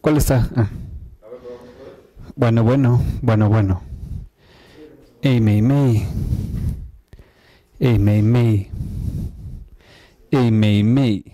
¿Cuál está? Ah. Bueno, bueno, bueno, bueno. Ey, mei. Amy, mei.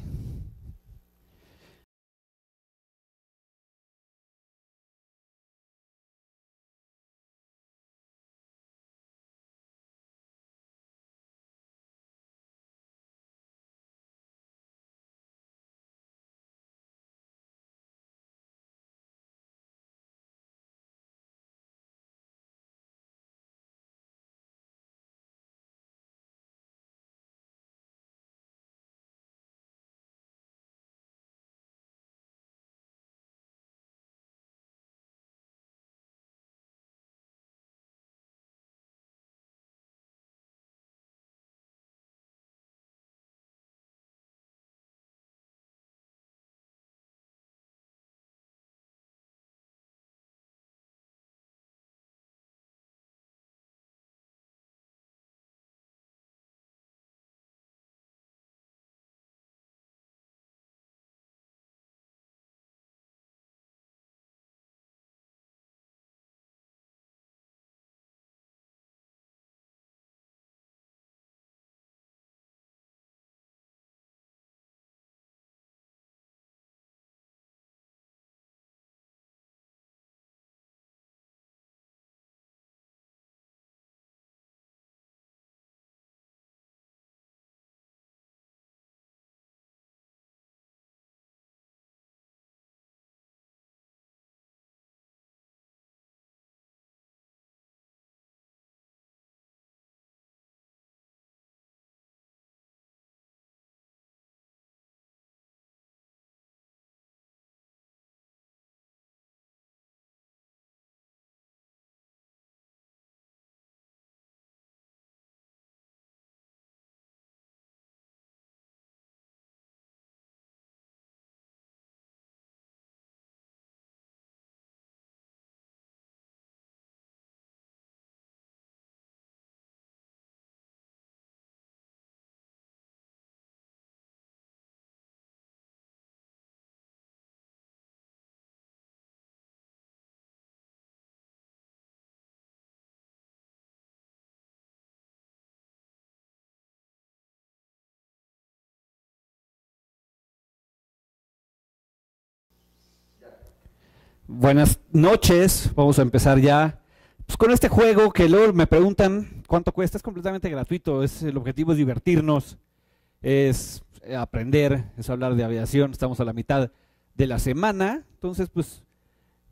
Buenas noches, vamos a empezar ya pues con este juego que luego me preguntan cuánto cuesta, es completamente gratuito, es, el objetivo es divertirnos, es eh, aprender, es hablar de aviación, estamos a la mitad de la semana, entonces pues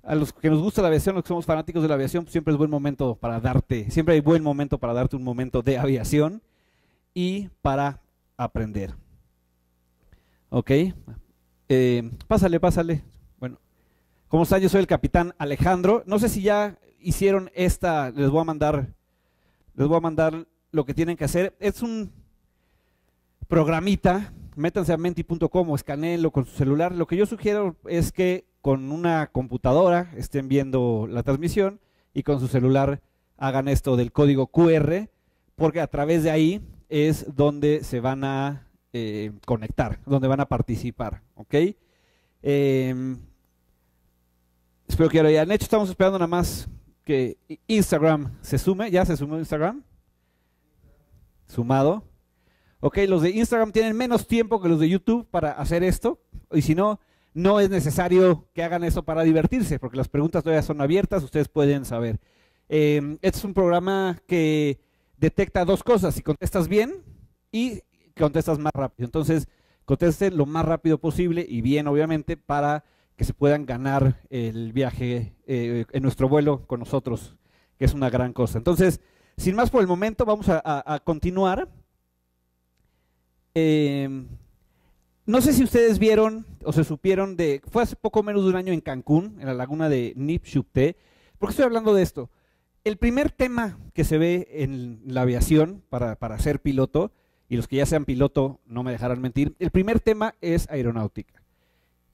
a los que nos gusta la aviación, los que somos fanáticos de la aviación, pues, siempre es buen momento para darte, siempre hay buen momento para darte un momento de aviación y para aprender. ¿Ok? Eh, pásale, pásale. ¿Cómo están? Yo soy el capitán Alejandro. No sé si ya hicieron esta, les voy a mandar, les voy a mandar lo que tienen que hacer. Es un programita, métanse a menti.com o con su celular. Lo que yo sugiero es que con una computadora estén viendo la transmisión y con su celular hagan esto del código QR, porque a través de ahí es donde se van a eh, conectar, donde van a participar, ¿ok? Em, pero quiero, ya lo hecho. Estamos esperando nada más que Instagram se sume. ¿Ya se sumó Instagram? Sumado. Ok, los de Instagram tienen menos tiempo que los de YouTube para hacer esto. Y si no, no es necesario que hagan eso para divertirse, porque las preguntas todavía son abiertas, ustedes pueden saber. Em, este es un programa que detecta dos cosas, si contestas bien y contestas más rápido. Entonces, conteste lo más rápido posible y bien, obviamente, para que se puedan ganar el viaje eh, en nuestro vuelo con nosotros, que es una gran cosa. Entonces, sin más por el momento, vamos a, continuar. Em, no sé si ustedes vieron o se supieron de, fue hace poco menos de un año en Cancún, en la laguna de Nipchupté. ¿Por qué estoy hablando de esto? El primer tema que se ve en la aviación para ser piloto, y los que ya sean piloto no me dejarán mentir, el primer tema es aeronáutica.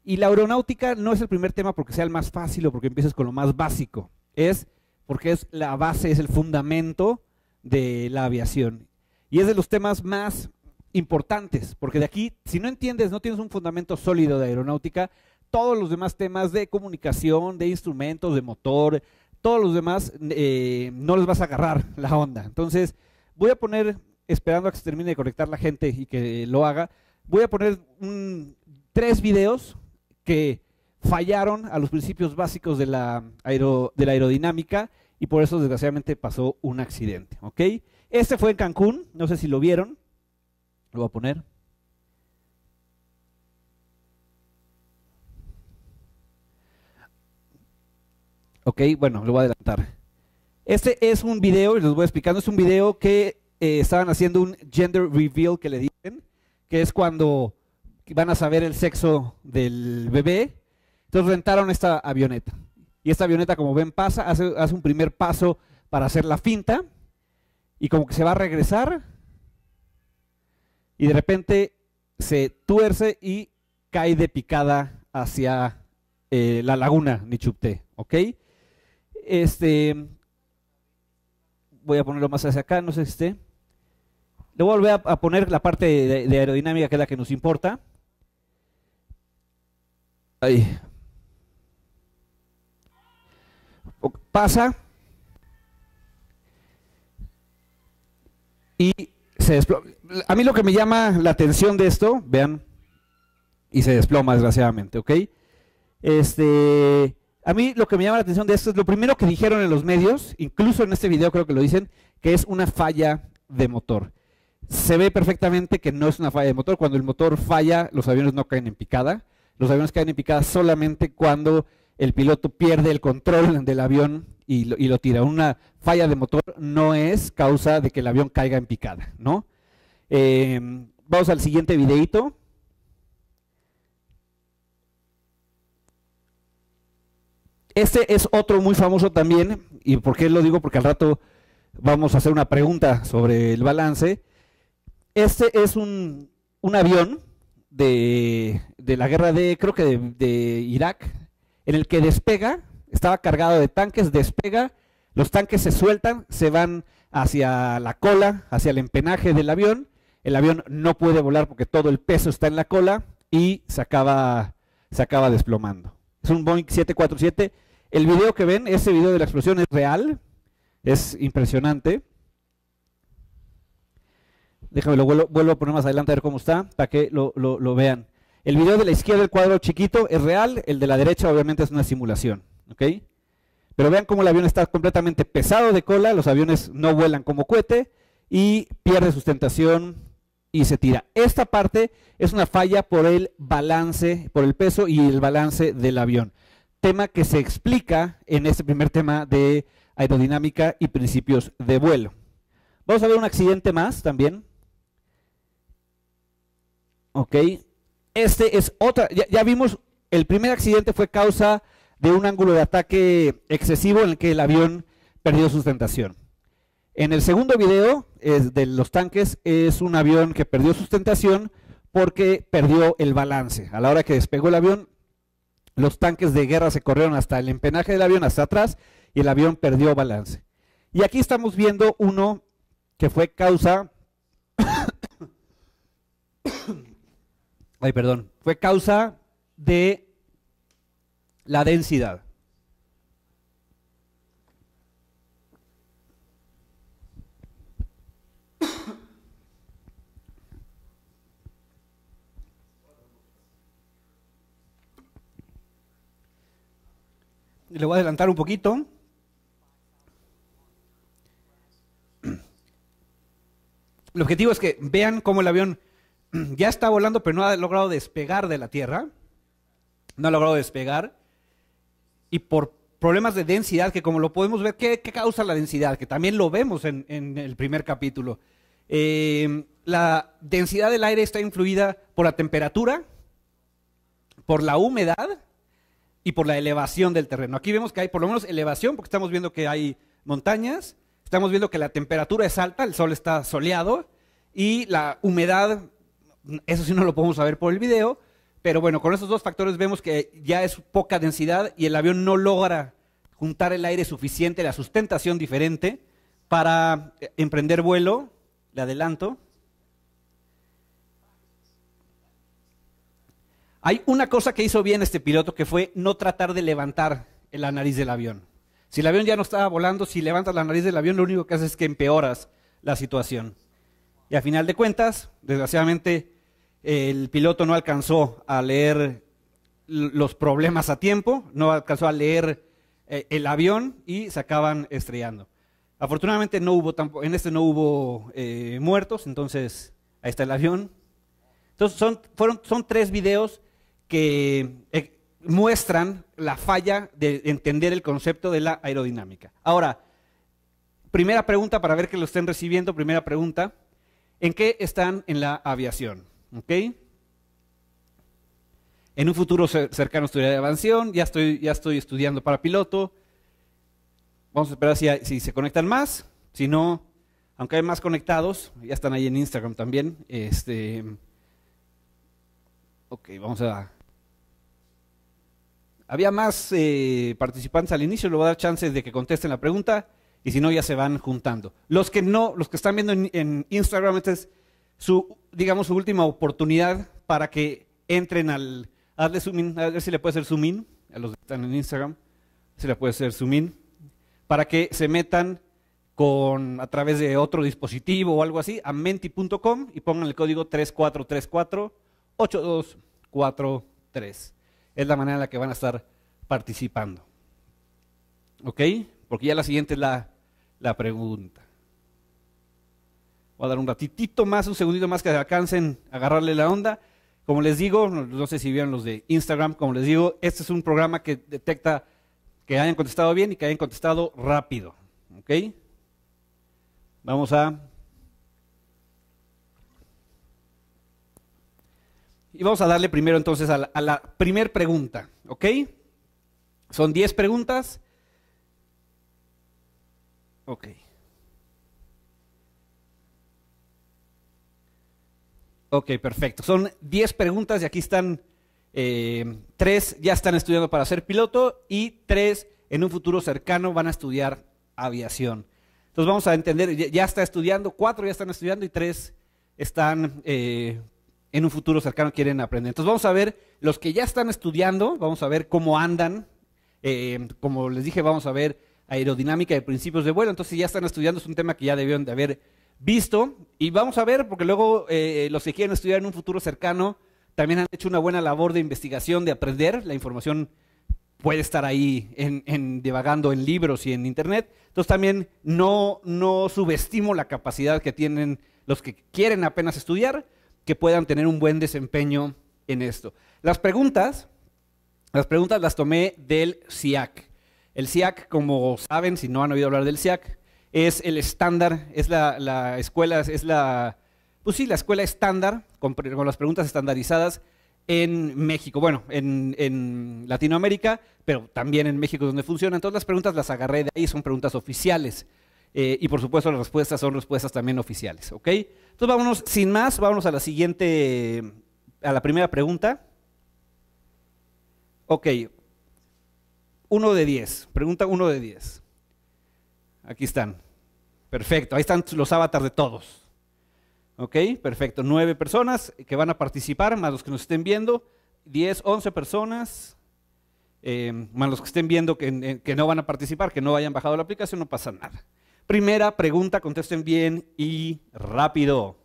Y la aeronáutica no es el primer tema porque sea el más fácil o porque empieces con lo más básico. Es porque es la base, es el fundamento de la aviación. Y es de los temas más importantes, porque de aquí, si no entiendes, no tienes un fundamento sólido de aeronáutica, todos los demás temas de comunicación, de instrumentos, de motor, todos los demás eh, no les vas a agarrar la onda. Entonces, voy a poner, esperando a que se termine de conectar la gente y que lo haga, voy a poner un, tres videos que fallaron a los principios básicos de la, aerodinámica y por eso desgraciadamente pasó un accidente. Este fue en Cancún, no sé si lo vieron, lo voy a poner. Ok, bueno, lo voy a adelantar. Este es un video, y les voy explicando, es un video que eh, estaban haciendo un gender reveal que le dicen, que es cuando van a saber el sexo del bebé. Entonces rentaron esta avioneta. Y esta avioneta, como ven, pasa, hace, un primer paso para hacer la finta. Y como que se va a regresar. Y de repente se tuerce y cae de picada hacia eh, la laguna Nichupté. ¿Ok? Este. Voy a ponerlo más hacia acá, no sé si esté. Le voy a volver a, poner la parte de aerodinámica, que es la que nos importa. Ahí. Pasa. Y se desploma. A mí lo que me llama la atención de esto, vean, y se desploma desgraciadamente, ¿ok? Este, a mí lo que me llama la atención de esto es lo primero que dijeron en los medios, incluso en este video creo que lo dicen, que es una falla de motor. Se ve perfectamente que no es una falla de motor. Cuando el motor falla, los aviones no caen en picada. Los aviones caen en picada solamente cuando el piloto pierde el control del avión y lo, tira. Una falla de motor no es causa de que el avión caiga en picada, ¿no? Em, vamos al siguiente videito. Este es otro muy famoso también, y por qué lo digo, porque al rato vamos a hacer una pregunta sobre el balance. Este es un, un avión de, la guerra de, creo que de, Irak, en el que despega, estaba cargado de tanques, despega, los tanques se sueltan, se van hacia la cola, hacia el empenaje del avión, el avión no puede volar porque todo el peso está en la cola y se acaba, se acaba desplomando. Es un Boeing 747. El video que ven, ese video de la explosión es real, es impresionante. Déjame, lo vuelvo, vuelvo, a poner más adelante a ver cómo está, para que lo, vean. El video de la izquierda, el cuadro chiquito, es real, el de la derecha obviamente es una simulación. Pero vean cómo el avión está completamente pesado de cola, los aviones no vuelan como cohete y pierde sustentación y se tira. Esta parte es una falla por el balance, por el peso y el balance del avión. Tema que se explica en este primer tema de aerodinámica y principios de vuelo. Vamos a ver un accidente más también. ¿ok? Este es otra, ya, vimos, el primer accidente fue causa de un ángulo de ataque excesivo en el que el avión perdió sustentación. En el segundo video de los tanques es un avión que perdió sustentación porque perdió el balance. A la hora que despegó el avión, los tanques de guerra se corrieron hasta el empenaje del avión, hasta atrás, y el avión perdió balance. Y aquí estamos viendo uno que fue causa ay perdón, fue causa de la densidad. Le voy a adelantar un poquito. El objetivo es que vean cómo el avión ya está volando, pero no ha logrado despegar de la Tierra. No ha logrado despegar. Y por problemas de densidad, que como lo podemos ver, ¿qué, causa la densidad? Que también lo vemos en, el primer capítulo. Eh, la densidad del aire está influida por la temperatura, por la humedad y por la elevación del terreno. Aquí vemos que hay por lo menos elevación, porque estamos viendo que hay montañas, estamos viendo que la temperatura es alta, el sol está soleado y la humedad eso sí no lo podemos saber por el video, pero bueno, con esos dos factores vemos que ya es poca densidad y el avión no logra juntar el aire suficiente, la sustentación diferente para eh, emprender vuelo. Le adelanto. Hay una cosa que hizo bien este piloto que fue no tratar de levantar la nariz del avión. Si el avión ya no estaba volando, si levantas la nariz del avión, lo único que haces es que empeoras la situación. Y a final de cuentas, desgraciadamente, el piloto no alcanzó a leer los problemas a tiempo, no alcanzó a leer eh, el avión y se acaban estrellando. Afortunadamente no hubo en este no hubo eh, muertos, entonces ahí está el avión. Entonces son, tres videos que eh, muestran la falla de entender el concepto de la aerodinámica. Ahora, primera pregunta para ver que lo estén recibiendo, primera pregunta, ¿en qué están en la aviación? ¿Ok? En un futuro cercano estudiaré aviación, ya estoy, ya estoy estudiando para piloto. Vamos a esperar si, se conectan más. Si no, aunque hay más conectados, ya están ahí en Instagram también. Este, ok, vamos a... Había más eh, participantes al inicio, le voy a dar chance de que contesten la pregunta y si no ya se van juntando. Los que no, los que están viendo en, en Instagram, entonces este su, digamos, su última oportunidad para que entren al... Hazle zoom a ver si le puede hacer zoom a los que están en Instagram, si le puede hacer zoom in, para que se metan con, a través de otro dispositivo o algo así a menti.com y pongan el código 34348243, Es la manera en la que van a estar participando. ¿Ok? Porque ya la siguiente es la pregunta. Voy a dar un ratitito más, un segundito más que alcancen a agarrarle la onda. Como les digo, no sé si vieron los de Instagram, como les digo, este es un programa que detecta que hayan contestado bien y que hayan contestado rápido. ¿Ok? Vamos a... Y vamos a darle primero entonces a la, primera pregunta, ¿ok? Son 10 preguntas. Ok. Ok, perfecto. Son 10 preguntas y aquí están eh, tres ya están estudiando para ser piloto y tres en un futuro cercano van a estudiar aviación. Entonces vamos a entender, ya, está estudiando, cuatro ya están estudiando y tres están eh, en un futuro cercano quieren aprender. Entonces vamos a ver los que ya están estudiando, vamos a ver cómo andan. Eh, como les dije, vamos a ver aerodinámica y principios de vuelo. Entonces si ya están estudiando, es un tema que ya debieron de haber visto y vamos a ver, porque luego eh, los que quieren estudiar en un futuro cercano también han hecho una buena labor de investigación, de aprender. La información puede estar ahí en, divagando en libros y en internet. Entonces también no, no subestimo la capacidad que tienen los que quieren apenas estudiar, que puedan tener un buen desempeño en esto. Las preguntas, las preguntas las tomé del SIAC. El SIAC, como saben, si no han oído hablar del SIAC, es el estándar, es la, escuela, es la, pues sí, la escuela estándar, con, las preguntas estandarizadas en México, bueno, en, Latinoamérica, pero también en México donde funciona. Entonces las preguntas las agarré de ahí, son preguntas oficiales. Eh, y por supuesto las respuestas son respuestas también oficiales, ¿ok? Entonces vámonos, sin más, vámonos a la siguiente, a la primera pregunta. Ok, uno de 10, pregunta uno de diez. Aquí están. Perfecto. Ahí están los avatars de todos. ¿Ok? Perfecto. Nueve personas que van a participar, más los que nos estén viendo. Diez, once personas. Em, más los que estén viendo que, que no van a participar, que no hayan bajado la aplicación, no pasa nada. Primera pregunta, contesten bien y rápido.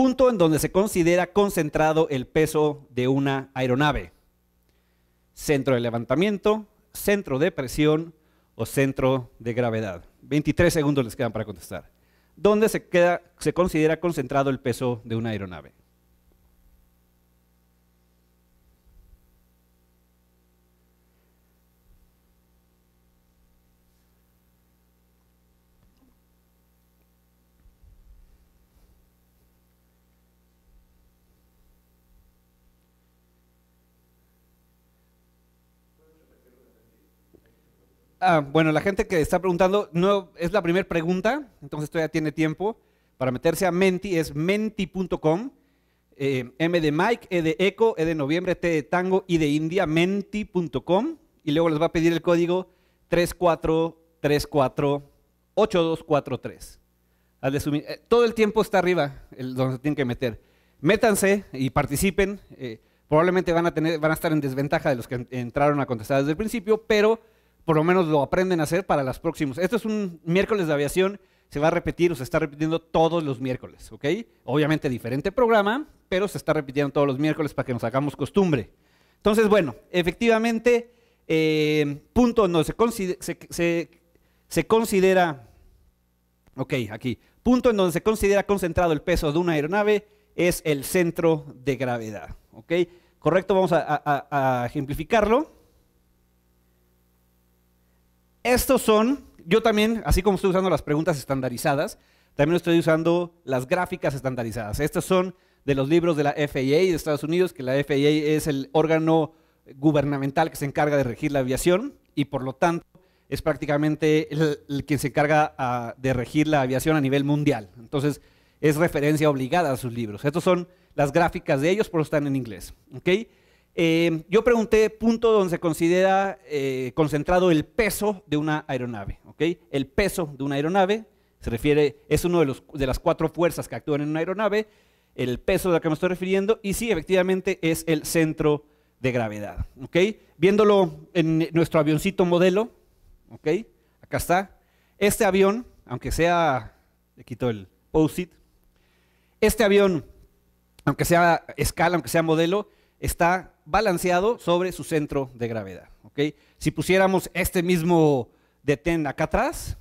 punto en donde se considera concentrado el peso de una aeronave. Centro de levantamiento, centro de presión o centro de gravedad. 23 segundos les quedan para contestar. ¿Dónde se, queda, se considera concentrado el peso de una aeronave? Ah, bueno, la gente que está preguntando, no, es la primera pregunta, entonces todavía tiene tiempo para meterse a Menti, es menti.com, eh, M de Mike, E de Eco, E de Noviembre, T de Tango, y de India, menti.com, y luego les va a pedir el código 34348243. Eh, todo el tiempo está arriba, el, donde se tienen que meter. Métanse y participen, eh, probablemente van a, tener, van a estar en desventaja de los que entraron a contestar desde el principio, pero por lo menos lo aprenden a hacer para las próximos. Esto es un miércoles de aviación, se va a repetir o se está repitiendo todos los miércoles, ¿ok? Obviamente diferente programa, pero se está repitiendo todos los miércoles para que nos hagamos costumbre. Entonces, bueno, efectivamente, eh, punto en se, se, considera, ok, aquí, punto en donde se considera concentrado el peso de una aeronave es el centro de gravedad, ¿ok? Correcto, vamos a ejemplificarlo. Estos son, yo también, así como estoy usando las preguntas estandarizadas, también estoy usando las gráficas estandarizadas. Estos son de los libros de la FAA de Estados Unidos, que la FAA es el órgano gubernamental que se encarga de regir la aviación y por lo tanto es prácticamente el, quien se encarga ah, de regir la aviación a nivel mundial. Entonces es referencia obligada a sus libros. Estos son las gráficas de ellos, pero están en inglés. Eh, yo pregunté punto donde se considera eh, concentrado el peso de una aeronave. El peso de una aeronave se refiere, es una de, de las cuatro fuerzas que actúan en una aeronave, el peso de la que me estoy refiriendo, y sí, efectivamente es el centro de gravedad. Viéndolo en nuestro avioncito modelo, acá está, este avión, aunque sea, le quito el post-it, este avión, aunque sea escala, aunque sea modelo, está balanceado sobre su centro de gravedad. ¿okay? Si pusiéramos este mismo detén acá atrás,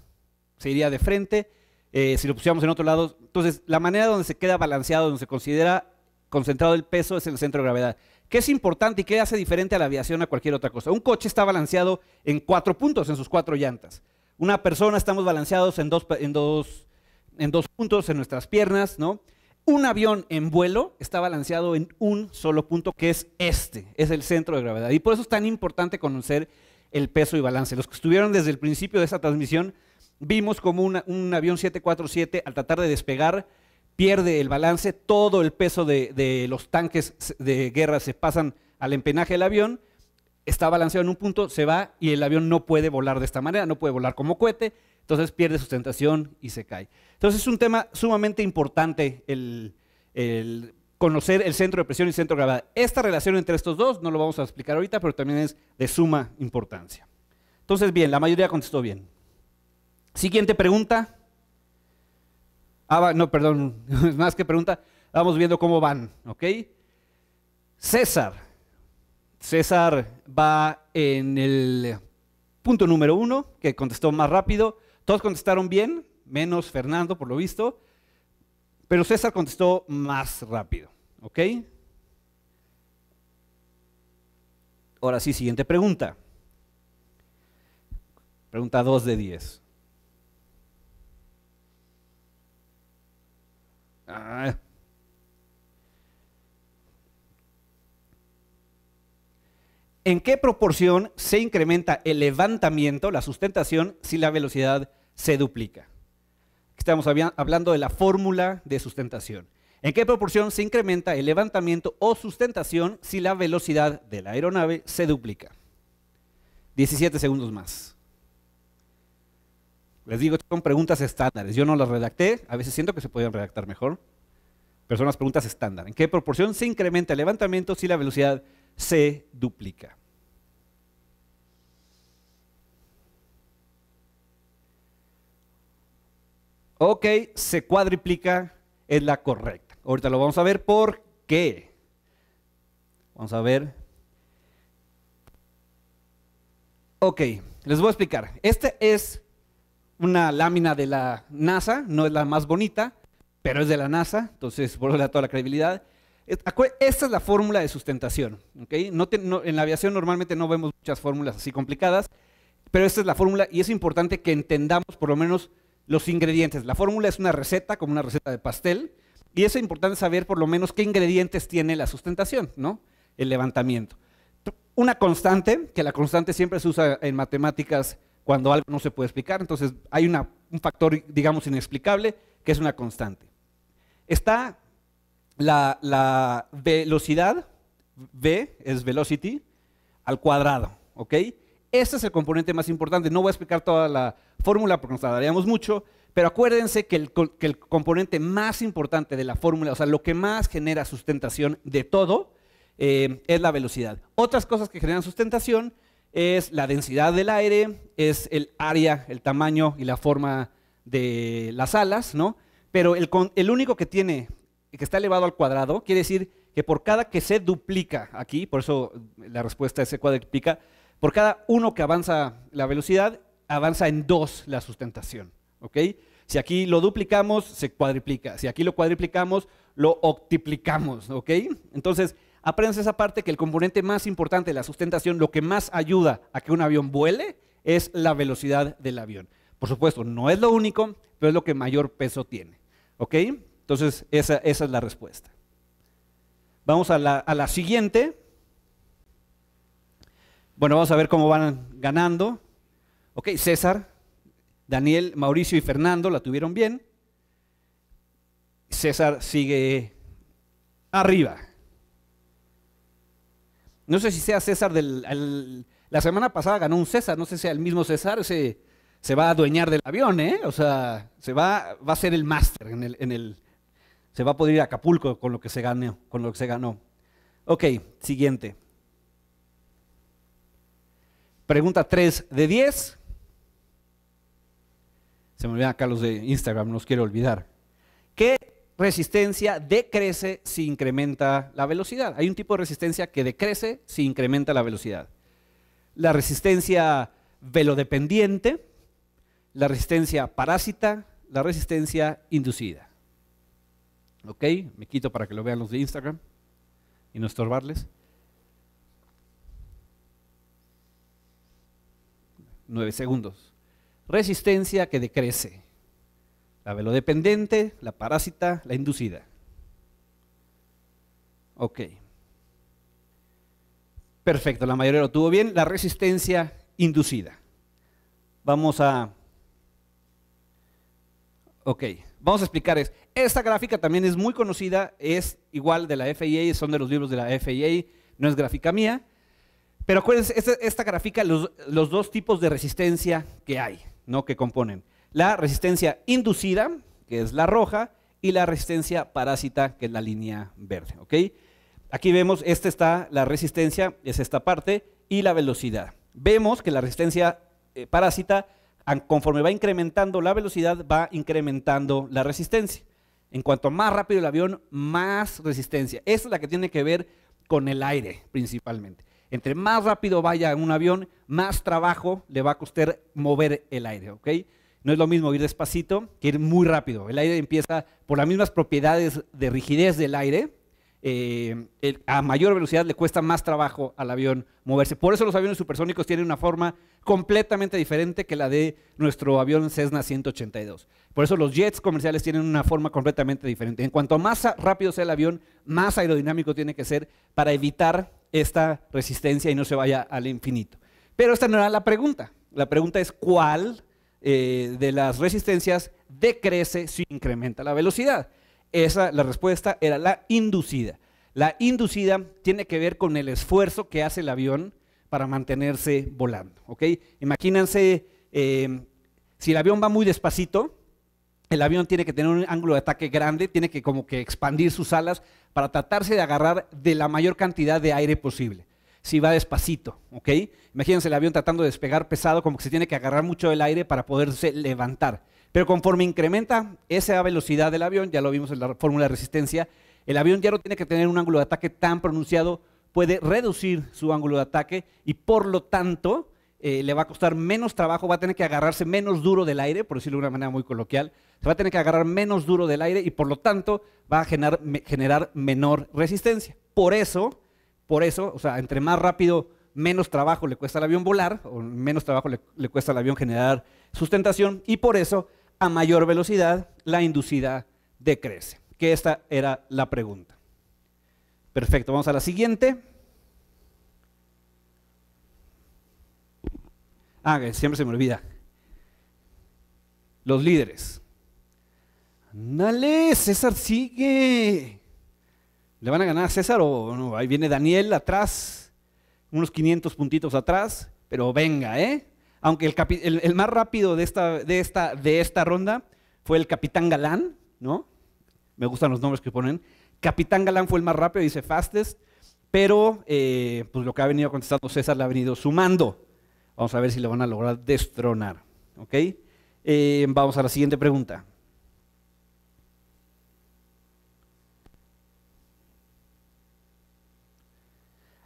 se iría de frente. Eh, si lo pusiéramos en otro lado, entonces la manera donde se queda balanceado, donde se considera concentrado el peso, es en el centro de gravedad. ¿Qué es importante y qué hace diferente a la aviación a cualquier otra cosa? Un coche está balanceado en cuatro puntos, en sus cuatro llantas. Una persona estamos balanceados en dos, en dos, en dos puntos, en nuestras piernas, ¿no? Un avión en vuelo está balanceado en un solo punto, que es este, es el centro de gravedad. Y por eso es tan importante conocer el peso y balance. Los que estuvieron desde el principio de esa transmisión, vimos como un avión 747 al tratar de despegar pierde el balance, todo el peso de, los tanques de guerra se pasan al empenaje del avión, está balanceado en un punto, se va y el avión no puede volar de esta manera, no puede volar como cohete, entonces pierde sustentación y se cae. Entonces es un tema sumamente importante el, conocer el centro de presión y el centro de gravedad. Esta relación entre estos dos no lo vamos a explicar ahorita, pero también es de suma importancia. Entonces, bien, la mayoría contestó bien. Siguiente pregunta. Ah, no, perdón, es más que pregunta, vamos viendo cómo van, ¿ok? César. César va en el punto número uno, que contestó más rápido. Todos contestaron bien, menos Fernando, por lo visto. Pero César contestó más rápido, ¿ok? Ahora sí, siguiente pregunta. Pregunta 2 de 10. Ah. ¿En qué proporción se incrementa el levantamiento, la sustentación, si la velocidad se duplica. Estamos hablando de la fórmula de sustentación. ¿En qué proporción se incrementa el levantamiento o sustentación si la velocidad de la aeronave se duplica? 17 segundos más. Les digo, son preguntas estándares. Yo no las redacté, a veces siento que se podían redactar mejor, pero son las preguntas estándar. ¿En qué proporción se incrementa el levantamiento si la velocidad se duplica? Ok, se cuadriplica, es la correcta. Ahorita lo vamos a ver por qué. Vamos a ver. Ok, les voy a explicar. Esta es una lámina de la NASA, no es la más bonita, pero es de la NASA, entonces vuelve a toda la credibilidad. Esta es la fórmula de sustentación. ¿okay? en la aviación normalmente no vemos muchas fórmulas así complicadas, pero esta es la fórmula y es importante que entendamos por lo menos los ingredientes. La fórmula es una receta, como una receta de pastel, y es importante saber por lo menos qué ingredientes tiene la sustentación, ¿no? El levantamiento. Una constante, que la constante siempre se usa en matemáticas cuando algo no se puede explicar, entonces hay un factor, digamos, inexplicable, que es una constante. Está la, la velocidad, v es velocity, al cuadrado, ¿ok? Este es el componente más importante. No voy a explicar toda la fórmula porque nos tardaríamos mucho, pero acuérdense que el, componente más importante de la fórmula, o sea, lo que más genera sustentación de todo, eh, es la velocidad. Otras cosas que generan sustentación es la densidad del aire, es el área, el tamaño y la forma de las alas, ¿no? Pero el, el único que tiene, que está elevado al cuadrado, quiere decir que por cada que se duplica aquí, por eso la respuesta es se cuadriplica, por cada uno que avanza la velocidad, avanza en dos la sustentación. Si aquí lo duplicamos, se cuadriplica. Si aquí lo cuadriplicamos, lo octiplicamos. Entonces, aprendes esa parte que el componente más importante de la sustentación, lo que más ayuda a que un avión vuele, es la velocidad del avión. Por supuesto, no es lo único, pero es lo que mayor peso tiene. Entonces, esa, es la respuesta. Vamos a la siguiente. Bueno, vamos a ver cómo van ganando. Ok, César, Daniel, Mauricio y Fernando la tuvieron bien. César sigue arriba. No sé si sea César del... la semana pasada ganó un César, no sé si sea el mismo César, se, se va a adueñar del avión, ¿eh? O sea, se va, va a ser el máster en el, Se va a poder ir a Acapulco con lo que se ganó. Con lo que se ganó. Ok, siguiente. Pregunta 3 de 10. Se me olvidan acá los de Instagram, no los quiero olvidar. ¿Qué resistencia decrece si incrementa la velocidad? Hay un tipo de resistencia que decrece si incrementa la velocidad. La resistencia velodependiente, la resistencia parásita, la resistencia inducida. ¿Ok? Me quito para que lo vean los de Instagram y no estorbarles. 9 segundos. Resistencia que decrece. La velodependiente, la parásita, la inducida. Ok. Perfecto, la mayoría lo tuvo bien. La resistencia inducida. Vamos a... Ok, vamos a explicar. Esta gráfica también es muy conocida, es igual de la FIA, son de los libros de la FIA, no es gráfica mía. Pero acuérdense, esta, gráfica, los, dos tipos de resistencia que hay, ¿no? Que componen. La resistencia inducida, que es la roja, y la resistencia parásita, que es la línea verde, Aquí vemos, esta está la resistencia, es esta parte, y la velocidad. Vemos que la resistencia eh, parásita, conforme va incrementando la velocidad, va incrementando la resistencia. En cuanto más rápido el avión, más resistencia. Esa es la que tiene que ver con el aire, principalmente. Entre más rápido vaya un avión, más trabajo le va a costar mover el aire, No es lo mismo ir despacito que ir muy rápido. El aire empieza por las mismas propiedades de rigidez del aire. Eh, a mayor velocidad le cuesta más trabajo al avión moverse. Por eso los aviones supersónicos tienen una forma completamente diferente que la de nuestro avión Cessna 182. Por eso los jets comerciales tienen una forma completamente diferente. En cuanto más rápido sea el avión, más aerodinámico tiene que ser para evitar esta resistencia y no se vaya al infinito. Pero esta no era la pregunta. La pregunta es cuál eh, de las resistencias decrece si incrementa la velocidad. Esa, la respuesta era la inducida. La inducida tiene que ver con el esfuerzo que hace el avión para mantenerse volando. Imagínense, eh, si el avión va muy despacito, el avión tiene que tener un ángulo de ataque grande, tiene que como que expandir sus alas para tratarse de agarrar de la mayor cantidad de aire posible. Si va despacito, ¿ok? Imagínense el avión tratando de despegar pesado, como que se tiene que agarrar mucho del aire para poderse levantar. Pero conforme incrementa esa velocidad del avión, ya lo vimos en la fórmula de resistencia, el avión ya no tiene que tener un ángulo de ataque tan pronunciado, puede reducir su ángulo de ataque y por lo tanto eh, le va a costar menos trabajo, va a tener que agarrarse menos duro del aire, por decirlo de una manera muy coloquial, se va a tener que agarrar menos duro del aire y por lo tanto va a generar, menor resistencia. Por eso, por eso, o sea, entre más rápido, menos trabajo le cuesta al avión volar, o menos trabajo le, le cuesta al avión generar sustentación, y por eso, a mayor velocidad, la inducida decrece. Que esta era la pregunta. Perfecto, vamos a la siguiente. Ah, siempre se me olvida. Los líderes. Dale, César sigue. ¿Le van a ganar a César o no? Ahí viene Daniel atrás, unos 500 puntitos atrás, pero venga, ¿eh? Aunque el, más rápido de esta, de, esta, de esta ronda fue el Capitán Galán, ¿no? Me gustan los nombres que ponen. Capitán Galán fue el más rápido, dice fastest, pero eh, pues lo que ha venido contestando César le ha venido sumando. Vamos a ver si lo van a lograr destronar. ¿Ok? Eh, vamos a la siguiente pregunta.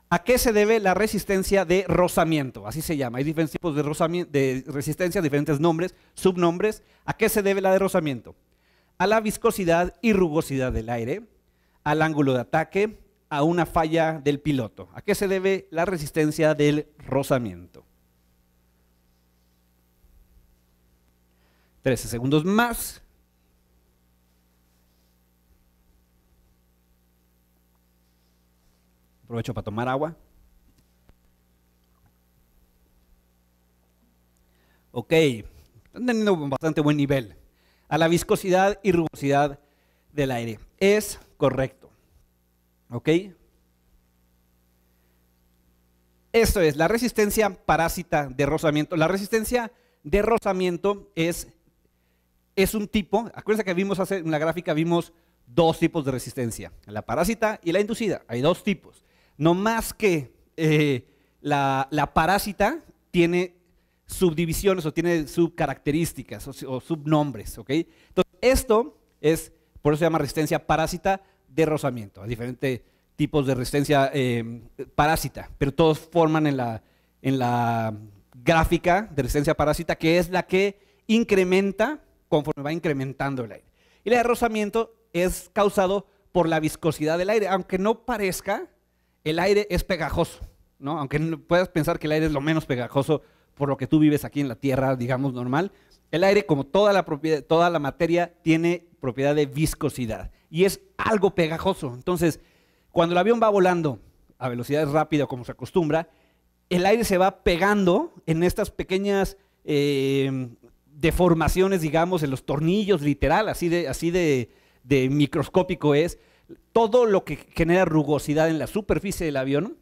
¿A qué se debe la resistencia de rozamiento? Así se llama. Hay diferentes tipos de, de, resistencia, diferentes nombres, subnombres. ¿A qué se debe la de rozamiento? A la viscosidad y rugosidad del aire, al ángulo de ataque, a una falla del piloto. ¿A qué se debe la resistencia del rozamiento? 13 segundos más. Aprovecho para tomar agua. Ok, están teniendo bastante buen nivel. A la viscosidad y rugosidad del aire. Es correcto. ¿Ok? Esto es la resistencia parásita de rozamiento. La resistencia de rozamiento es es un tipo, acuérdense que vimos en la gráfica, vimos dos tipos de resistencia, la parásita y la inducida, hay dos tipos. No más que eh, la, parásita tiene subdivisiones o tiene subcaracterísticas o, subnombres, ¿ok? Entonces, esto es, por eso se llama resistencia parásita de rozamiento, hay diferentes tipos de resistencia em, parásita, pero todos forman en la gráfica de resistencia parásita, que es la que incrementa conforme va incrementando el aire. Y el arrozamiento es causado por la viscosidad del aire. Aunque no parezca, el aire es pegajoso, ¿no? Aunque puedas pensar que el aire es lo menos pegajoso por lo que tú vives aquí en la Tierra, digamos, normal. El aire, como toda la, propiedad, toda la materia, tiene propiedad de viscosidad y es algo pegajoso. Entonces, cuando el avión va volando a velocidades rápida, como se acostumbra, el aire se va pegando en estas pequeñas eh, deformaciones, digamos, en los tornillos, literal, así de, así de, microscópico es. Todo lo que genera rugosidad en la superficie del avión,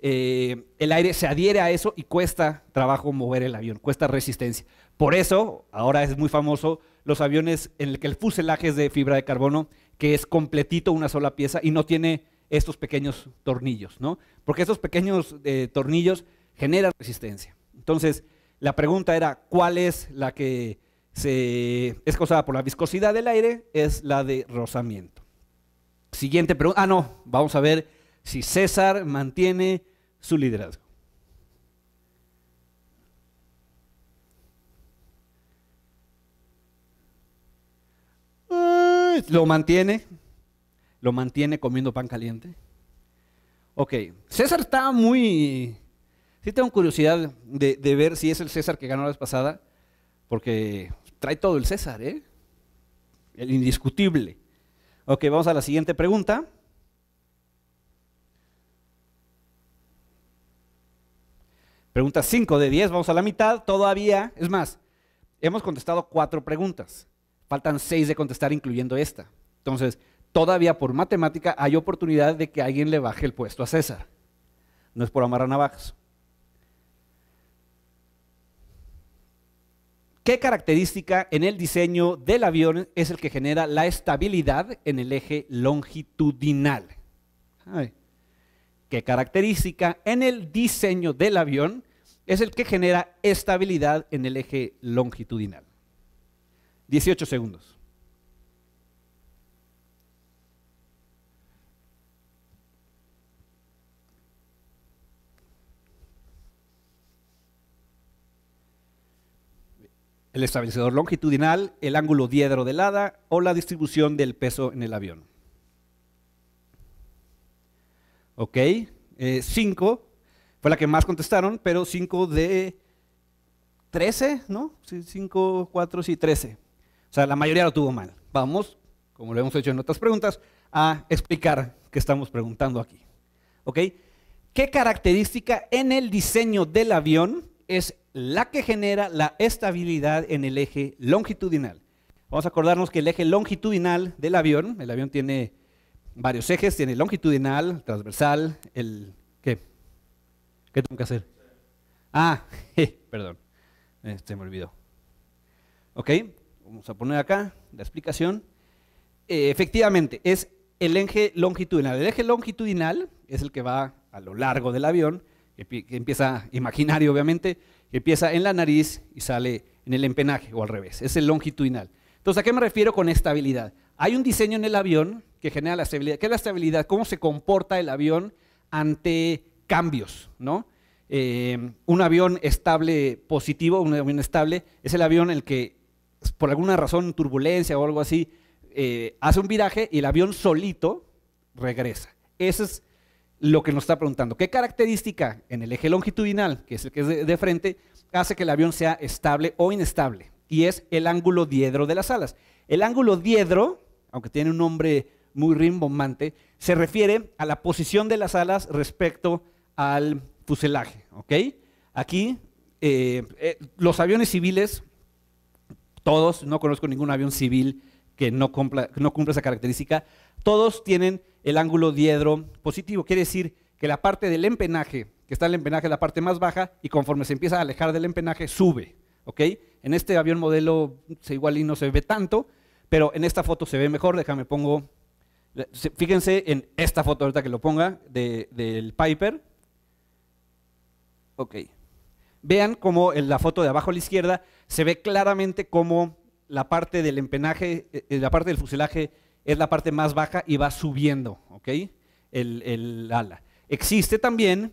eh, el aire se adhiere a eso y cuesta trabajo mover el avión, cuesta resistencia. Por eso, ahora es muy famoso los aviones en el que el fuselaje es de fibra de carbono, que es completito una sola pieza y no tiene estos pequeños tornillos, ¿no? Porque estos pequeños eh, tornillos generan resistencia. Entonces, la pregunta era, ¿cuál es la que se, es causada por la viscosidad del aire? Es la de rozamiento. Siguiente pregunta. Ah, no, vamos a ver si César mantiene su liderazgo. Lo mantiene, lo mantiene comiendo pan caliente. Ok, César está muy Sí tengo curiosidad de, ver si es el César que ganó la vez pasada, porque trae todo el César, ¿eh? El indiscutible. Ok, vamos a la siguiente pregunta. Pregunta 5 de 10, vamos a la mitad, todavía, es más, hemos contestado cuatro preguntas, faltan seis de contestar incluyendo esta. Entonces, todavía por matemática hay oportunidad de que alguien le baje el puesto a César. No es por amarrar navajas. ¿Qué característica en el diseño del avión es el que genera la estabilidad en el eje longitudinal? ¿Qué característica en el diseño del avión es el que genera estabilidad en el eje longitudinal? 18 segundos. el estabilizador longitudinal, el ángulo diedro del hada o la distribución del peso en el avión. Ok, 5 eh, fue la que más contestaron, pero 5 de 13, ¿no? 5, 4, sí, 13. O sea, la mayoría lo tuvo mal. Vamos, como lo hemos hecho en otras preguntas, a explicar qué estamos preguntando aquí. ¿Ok? ¿Qué característica en el diseño del avión es la que genera la estabilidad en el eje longitudinal. Vamos a acordarnos que el eje longitudinal del avión, el avión tiene varios ejes, tiene longitudinal, transversal, el... ¿Qué? ¿Qué tengo que hacer? Ah, perdón, se este, me olvidó. Ok, vamos a poner acá la explicación. Eh, efectivamente, es el eje longitudinal. El eje longitudinal es el que va a lo largo del avión, que empieza imaginario obviamente, que empieza en la nariz y sale en el empenaje o al revés, es el longitudinal. Entonces, ¿a qué me refiero con estabilidad? Hay un diseño en el avión que genera la estabilidad. ¿Qué es la estabilidad? ¿Cómo se comporta el avión ante cambios? Eh, un avión estable positivo, un avión estable, es el avión el que por alguna razón, turbulencia o algo así, eh, hace un viraje y el avión solito regresa. Ese es lo que nos está preguntando. ¿Qué característica en el eje longitudinal, que es el que es de, frente, hace que el avión sea estable o inestable? Y es el ángulo diedro de las alas. El ángulo diedro, aunque tiene un nombre muy rimbombante, se refiere a la posición de las alas respecto al fuselaje. ¿ok? Aquí eh, eh, los aviones civiles, todos, no conozco ningún avión civil que no, no cumple esa característica, todos tienen el ángulo diedro positivo. Quiere decir que la parte del empenaje, que está el empenaje, la parte más baja, y conforme se empieza a alejar del empenaje, sube. En este avión modelo se igual y no se ve tanto, pero en esta foto se ve mejor. Déjame pongo. Fíjense en esta foto ahorita que lo ponga del Piper. Ok. Vean cómo en la foto de abajo a la izquierda se ve claramente cómo la parte del empenaje, eh, eh, la parte del fuselaje es la parte más baja y va subiendo, ¿ok? El, ala. Existe también,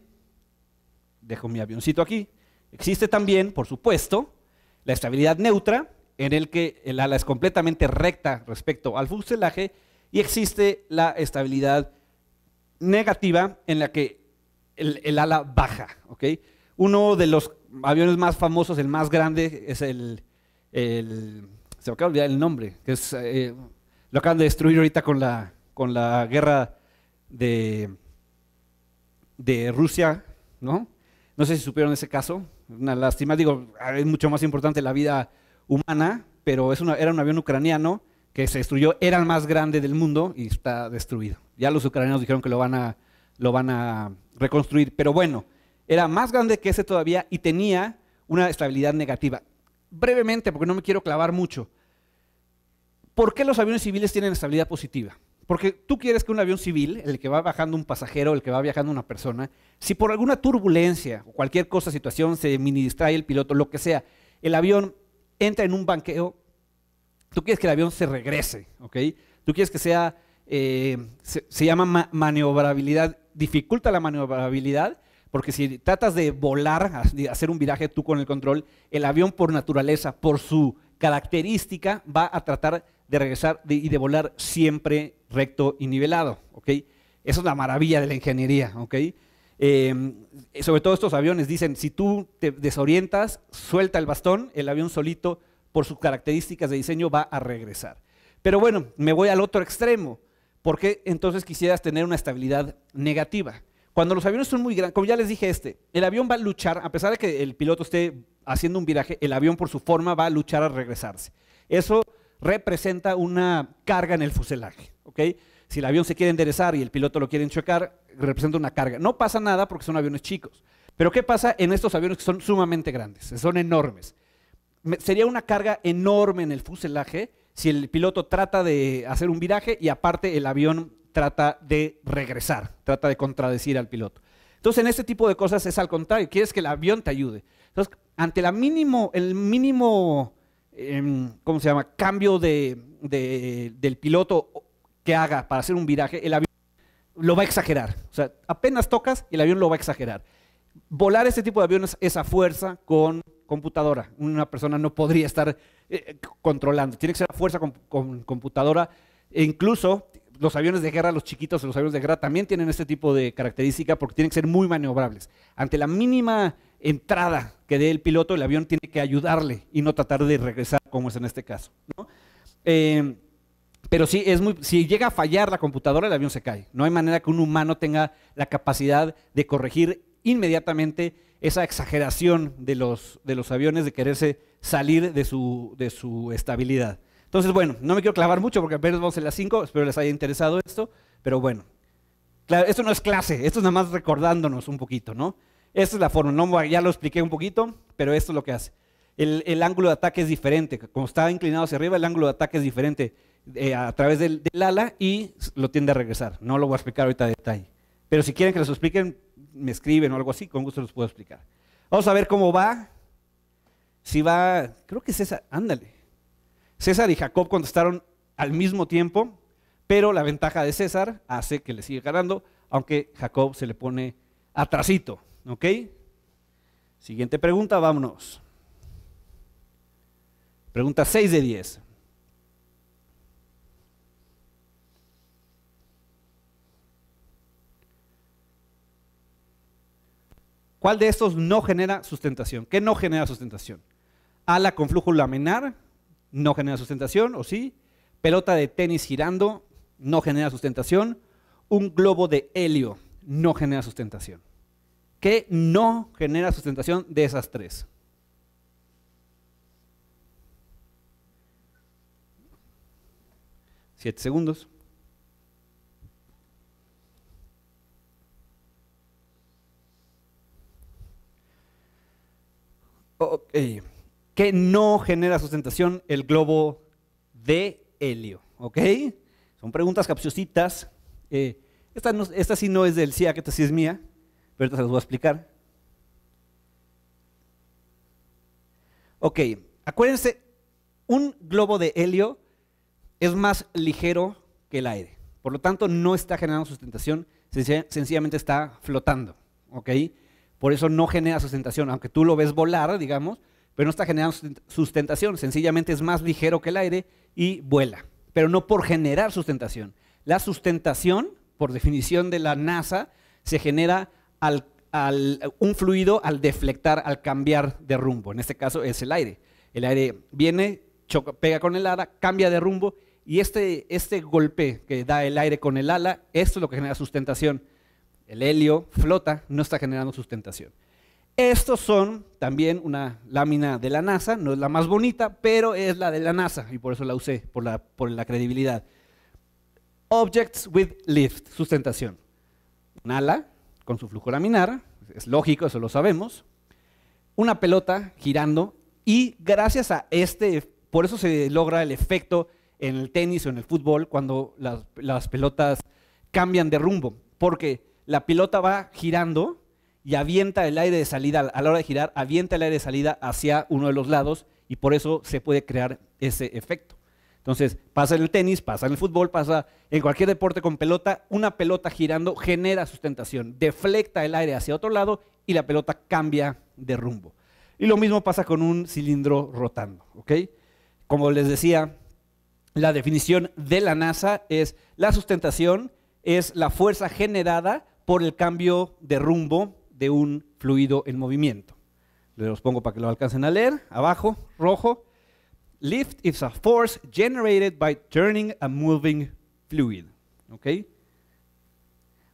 dejo mi avioncito aquí, existe también, por supuesto, la estabilidad neutra, en el que el ala es completamente recta respecto al fuselaje, y existe la estabilidad negativa en la que el, ala baja, ¿ok? Uno de los aviones más famosos, el más grande, es el se me acaba de olvidar el nombre, que es, eh, lo acaban de destruir ahorita con la, con la guerra de, de Rusia, ¿no? No sé si supieron ese caso, una lástima, digo, es mucho más importante la vida humana, pero era un avión ucraniano que se destruyó, era el más grande del mundo y está destruido. Ya los ucranianos dijeron que lo van a, lo van a reconstruir, pero bueno, era más grande que ese todavía y tenía una estabilidad negativa brevemente, porque no me quiero clavar mucho, ¿por qué los aviones civiles tienen estabilidad positiva? Porque tú quieres que un avión civil, el que va bajando un pasajero, el que va viajando una persona, si por alguna turbulencia o cualquier cosa, situación, se mini distrae el piloto, lo que sea, el avión entra en un banqueo, tú quieres que el avión se regrese, ¿ok? Tú quieres que sea, eh, se, llama maniobrabilidad, dificulta la maniobrabilidad porque si tratas de volar, de hacer un viraje tú con el control, el avión por naturaleza, por su característica, va a tratar de regresar y de volar siempre recto y nivelado. ¿ok? Esa es la maravilla de la ingeniería. ¿ok? Em, sobre todo estos aviones dicen, si tú te desorientas, suelta el bastón, el avión solito, por sus características de diseño, va a regresar. Pero bueno, me voy al otro extremo. ¿Por qué entonces quisieras tener una estabilidad negativa? Cuando los aviones son muy grandes, como ya les dije este, el avión va a luchar, a pesar de que el piloto esté haciendo un viraje, el avión por su forma va a luchar a regresarse. Eso representa una carga en el fuselaje. ¿ok? Si el avión se quiere enderezar y el piloto lo quiere chocar, representa una carga. No pasa nada porque son aviones chicos. Pero ¿qué pasa en estos aviones que son sumamente grandes? Son enormes. Sería una carga enorme en el fuselaje si el piloto trata de hacer un viraje y aparte el avión trata de regresar, trata de contradecir al piloto. Entonces, en este tipo de cosas es al contrario, quieres que el avión te ayude. Entonces, ante la mínimo, el mínimo, em, ¿cómo se llama?, cambio de, del piloto que haga para hacer un viraje, el avión lo va a exagerar. O sea, apenas tocas, el avión lo va a exagerar. Volar este tipo de aviones es a fuerza con computadora. Una persona no podría estar eh, eh, controlando. Tiene que ser a fuerza con computadora. E incluso los aviones de guerra, los chiquitos, los aviones de guerra también tienen este tipo de característica porque tienen que ser muy maniobrables. Ante la mínima entrada que dé el piloto, el avión tiene que ayudarle y no tratar de regresar, como es en este caso. Eh, pero sí, es muy, si llega a fallar la computadora, el avión se cae. No hay manera que un humano tenga la capacidad de corregir inmediatamente esa exageración de los, de los aviones de quererse salir de su, de su estabilidad. Entonces, bueno, no me quiero clavar mucho porque apenas vamos en las 5, espero les haya interesado esto, pero bueno, claro, esto no es clase, esto es nada más recordándonos un poquito, ¿no? Esta es la forma, ya lo expliqué un poquito, pero esto es lo que hace. El, ángulo de ataque es diferente, como está inclinado hacia arriba, el ángulo de ataque es diferente eh, a través del, ala y lo tiende a regresar. No lo voy a explicar ahorita a detalle, pero si quieren que les expliquen, me escriben o algo así, con gusto los puedo explicar. Vamos a ver cómo va. Si va, creo que es esa, ándale. César y Jacob contestaron al mismo tiempo, pero la ventaja de César hace que le sigue ganando, aunque Jacob se le pone atrasito. ¿Ok? Siguiente pregunta, vámonos. Pregunta 6 de 10. ¿Cuál de estos no genera sustentación? ¿Qué no genera sustentación? ¿Ala con flujo laminar? no genera sustentación, o sí. Pelota de tenis girando, no genera sustentación. Un globo de helio, no genera sustentación. ¿Qué no genera sustentación de esas tres? Siete segundos. Ok que no genera sustentación el globo de helio. ¿Ok? Son preguntas capciositas. Eh, esta, sí no es del que esta sí es mía, pero ahorita se las voy a explicar. Ok, acuérdense, un globo de helio es más ligero que el aire. Por lo tanto, no está generando sustentación, sencillamente está flotando. ¿ok? Por eso no genera sustentación. Aunque tú lo ves volar, digamos, pero no está generando sustentación, sencillamente es más ligero que el aire y vuela, pero no por generar sustentación. La sustentación, por definición de la NASA, se genera un fluido al deflectar, al cambiar de rumbo, en este caso es el aire. El aire viene, choca, pega con el ala, cambia de rumbo y este, este golpe que da el aire con el ala, esto es lo que genera sustentación. El helio flota, no está generando sustentación. Estos son también una lámina de la NASA, no es la más bonita, pero es la de la NASA y por eso la usé, por la, credibilidad. Objects with lift, sustentación. Un ala con su flujo laminar, es lógico, eso lo sabemos. Una pelota girando y gracias a este, por eso se logra el efecto en el tenis o en el fútbol cuando las, las pelotas cambian de rumbo, porque la pelota va girando y avienta el aire de salida, a la hora de girar, avienta el aire de salida hacia uno de los lados y por eso se puede crear ese efecto. Entonces, pasa en el tenis, pasa en el fútbol, pasa en cualquier deporte con pelota, una pelota girando genera sustentación, deflecta el aire hacia otro lado y la pelota cambia de rumbo. Y lo mismo pasa con un cilindro rotando, Como les decía, la definición de la NASA es la sustentación es la fuerza generada por el cambio de rumbo de un fluido en movimiento. Los pongo para que lo alcancen a leer. Abajo, rojo. Lift is a force generated by turning a moving fluid. ¿Ok?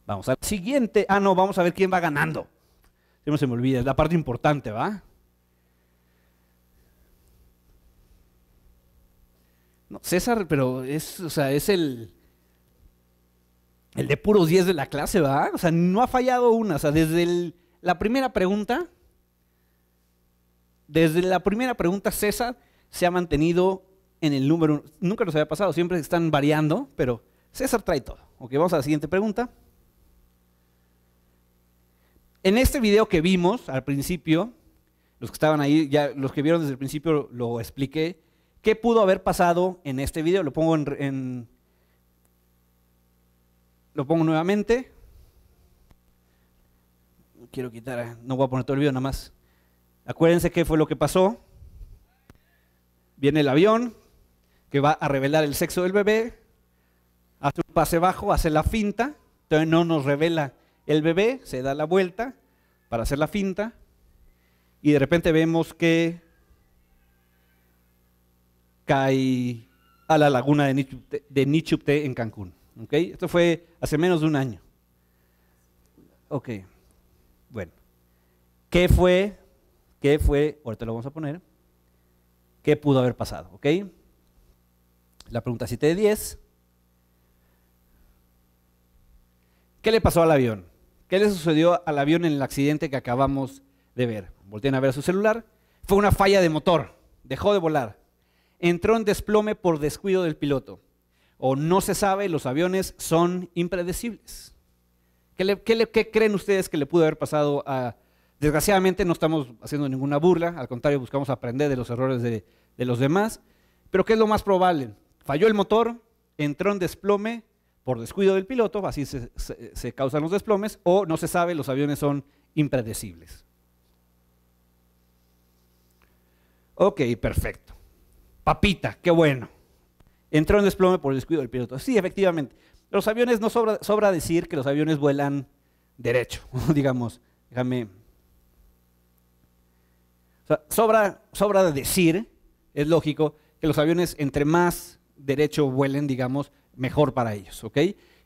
Vamos al siguiente. Ah, no, vamos a ver quién va ganando. No se me olvida, es la parte importante, ¿va? No, César, pero es, o sea, es el, el de puros 10 de la clase, ¿verdad? O sea, no ha fallado una. O sea, desde la primera pregunta, desde la primera pregunta, César se ha mantenido en el número, nunca nos había pasado, siempre están variando, pero César trae todo. Ok, vamos a la siguiente pregunta. En este video que vimos al principio, los que estaban ahí, ya los que vieron desde el principio lo expliqué, ¿qué pudo haber pasado en este video? Lo pongo en lo pongo nuevamente. Quiero quitar, no voy a poner todo el video nada más. Acuérdense qué fue lo que pasó. Viene el avión que va a revelar el sexo del bebé. Hace un pase bajo, hace la finta. Entonces no nos revela el bebé, se da la vuelta para hacer la finta. Y de repente vemos que cae a la laguna de Nichupté de Nichupte en Cancún esto fue hace menos de un año. Ok, bueno. ¿Qué fue? ¿Qué fue? Ahorita lo vamos a poner. ¿Qué pudo haber pasado? ¿Ok? La pregunta 7 de 10. ¿Qué le pasó al avión? ¿Qué le sucedió al avión en el accidente que acabamos de ver? Volteen a ver su celular. Fue una falla de motor. Dejó de volar. Entró en desplome por descuido del piloto o no se sabe, los aviones son impredecibles. ¿Qué, creen ustedes que le pudo haber pasado a... Desgraciadamente no estamos haciendo ninguna burla, al contrario, buscamos aprender de los errores de, los demás, pero ¿qué es lo más probable? Falló el motor, entró en desplome por descuido del piloto, así se, se causan los desplomes, o no se sabe, los aviones son impredecibles. Ok, perfecto. Papita, qué bueno. Entró en desplome por el descuido del piloto. Sí, efectivamente. Los aviones, no sobra, sobra decir que los aviones vuelan derecho, digamos. Déjame. O sobra, de decir, es lógico, que los aviones entre más derecho vuelen, digamos, mejor para ellos, ¿ok?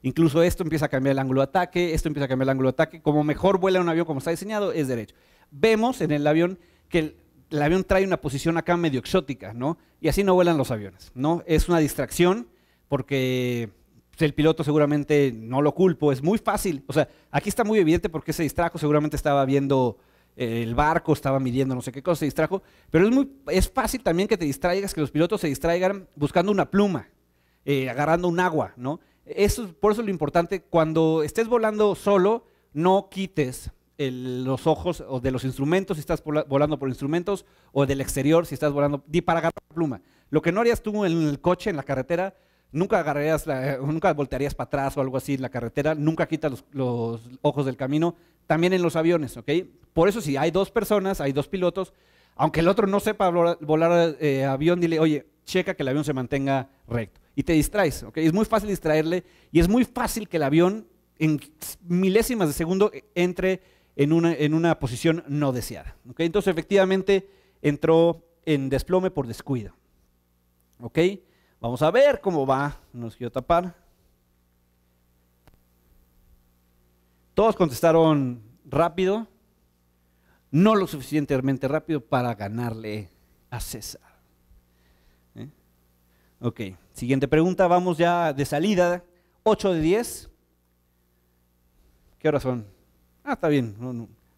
Incluso esto empieza a cambiar el ángulo de ataque, esto empieza a cambiar el ángulo de ataque. Como mejor vuela un avión como está diseñado, es derecho. Vemos en el avión que el, el avión trae una posición acá medio exótica, ¿no? Y así no vuelan los aviones, ¿no? Es una distracción porque pues, el piloto seguramente no lo culpo, es muy fácil. O sea, aquí está muy evidente porque se distrajo, seguramente estaba viendo eh, el barco, estaba midiendo no sé qué cosa, se distrajo. Pero es, muy, es fácil también que te distraigas, que los pilotos se distraigan buscando una pluma, eh, agarrando un agua, ¿no? Eso, por eso es lo importante, cuando estés volando solo, no quites los ojos o de los instrumentos si estás volando por instrumentos o del exterior si estás volando di para agarrar la pluma. Lo que no harías tú en el coche, en la carretera, nunca agarrarías, eh, nunca voltearías para atrás o algo así en la carretera, nunca quitas los, ojos del camino, también en los aviones, ¿ok? Por eso si hay dos personas, hay dos pilotos, aunque el otro no sepa volar, eh, avión, dile, oye, checa que el avión se mantenga recto. Y te distraes, ¿ok? Es muy fácil distraerle y es muy fácil que el avión en milésimas de segundo entre en una, posición no deseada. Entonces, efectivamente, entró en desplome por descuido. ¿Ok? Vamos a ver cómo va. Nos quiero tapar. Todos contestaron rápido, no lo suficientemente rápido para ganarle a César. ¿eh? Ok, siguiente pregunta, vamos ya de salida. 8 de 10. ¿Qué horas son? Ah, está bien, no,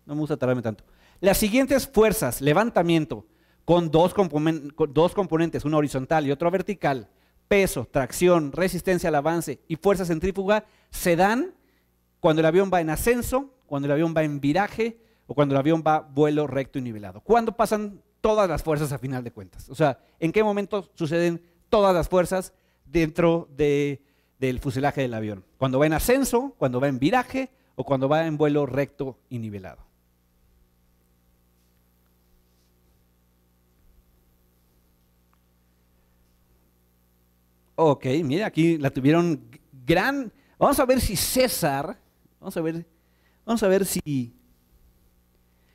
me gusta tardarme tanto. Las siguientes fuerzas, levantamiento, con dos, componentes, uno horizontal y otra vertical, peso, tracción, resistencia al avance y fuerza centrífuga, se dan cuando el avión va en ascenso, cuando el avión va en viraje o cuando el avión va vuelo recto y nivelado. ¿Cuándo pasan todas las fuerzas a final de cuentas? O sea, ¿en qué momento suceden todas las fuerzas dentro del fuselaje del avión? Cuando va en ascenso, cuando va en viraje o cuando va en vuelo recto y nivelado. Ok, mira, aquí la tuvieron gran. Vamos a ver si César, vamos a ver, vamos a ver si,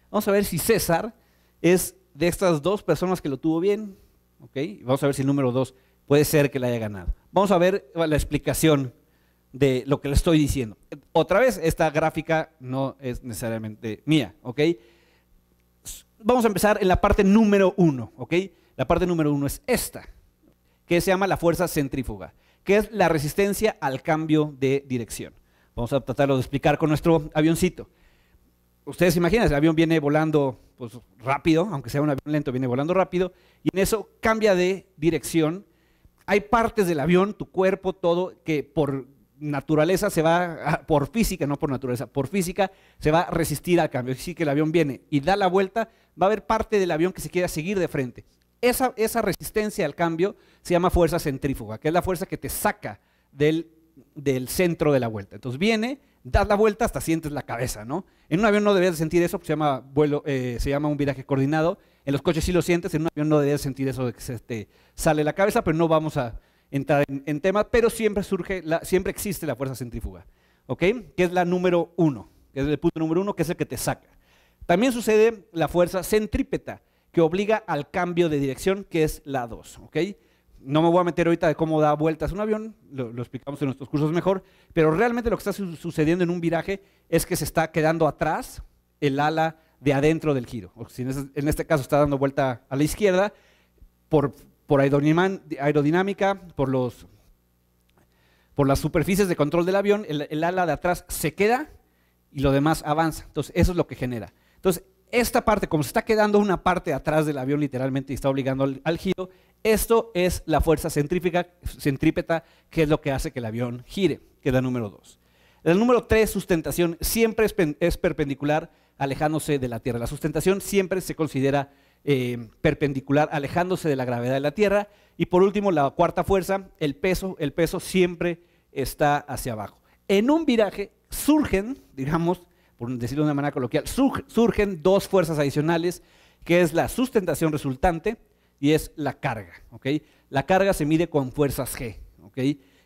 vamos a ver si César es de estas dos personas que lo tuvo bien, ok. Vamos a ver si el número dos puede ser que la haya ganado. Vamos a ver la explicación de lo que le estoy diciendo. Otra vez, esta gráfica no es necesariamente mía, ¿ok? Vamos a empezar en la parte número uno, ¿ok? La parte número uno es esta, que se llama la fuerza centrífuga, que es la resistencia al cambio de dirección. Vamos a tratarlo de explicar con nuestro avioncito. Ustedes imaginan, el avión viene volando pues, rápido, aunque sea un avión lento, viene volando rápido, y en eso cambia de dirección. Hay partes del avión, tu cuerpo, todo, que por naturaleza se va, por física, no por naturaleza, por física se va a resistir al cambio. Así que el avión viene y da la vuelta, va a haber parte del avión que se quiera seguir de frente. Esa, resistencia al cambio se llama fuerza centrífuga, que es la fuerza que te saca del, centro de la vuelta. Entonces viene, das la vuelta hasta sientes la cabeza, ¿no? En un avión no debes sentir eso, se llama, vuelo, eh, se llama un viraje coordinado. En los coches sí lo sientes, en un avión no debes sentir eso de que se te sale la cabeza, pero no vamos a, entrar en, tema, pero siempre surge, siempre existe la fuerza centrífuga, ¿ok? Que es la número uno, que es el punto número uno, que es el que te saca. También sucede la fuerza centrípeta, que obliga al cambio de dirección, que es la 2, No me voy a meter ahorita de cómo da vueltas un avión, lo, explicamos en nuestros cursos mejor, pero realmente lo que está sucediendo en un viraje es que se está quedando atrás el ala de adentro del giro. en, este caso está dando vuelta a la izquierda, por por aerodinámica, por, los, por las superficies de control del avión, el, ala de atrás se queda y lo demás avanza. Entonces, eso es lo que genera. Entonces, esta parte, como se está quedando una parte atrás del avión literalmente y está obligando al, giro, esto es la fuerza centrífica, centrípeta, que es lo que hace que el avión gire, que número dos. La número tres, sustentación, siempre es perpendicular alejándose de la Tierra. La sustentación siempre se considera eh, perpendicular, alejándose de la gravedad de la Tierra. Y por último, la cuarta fuerza, el peso. El peso siempre está hacia abajo. En un viraje surgen, digamos, por decirlo de una manera coloquial, surgen dos fuerzas adicionales, que es la sustentación resultante y es la carga. La carga se mide con fuerzas G.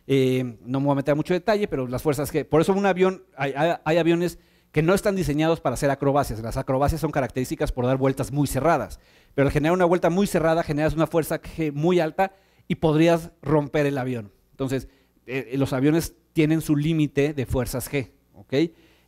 Eh, no me voy a meter mucho detalle, pero las fuerzas G. Por eso un avión, hay aviones que no están diseñados para hacer acrobacias. Las acrobacias son características por dar vueltas muy cerradas, pero al generar una vuelta muy cerrada generas una fuerza G muy alta y podrías romper el avión. Entonces, eh, eh, los aviones tienen su límite de fuerzas G, ¿ok?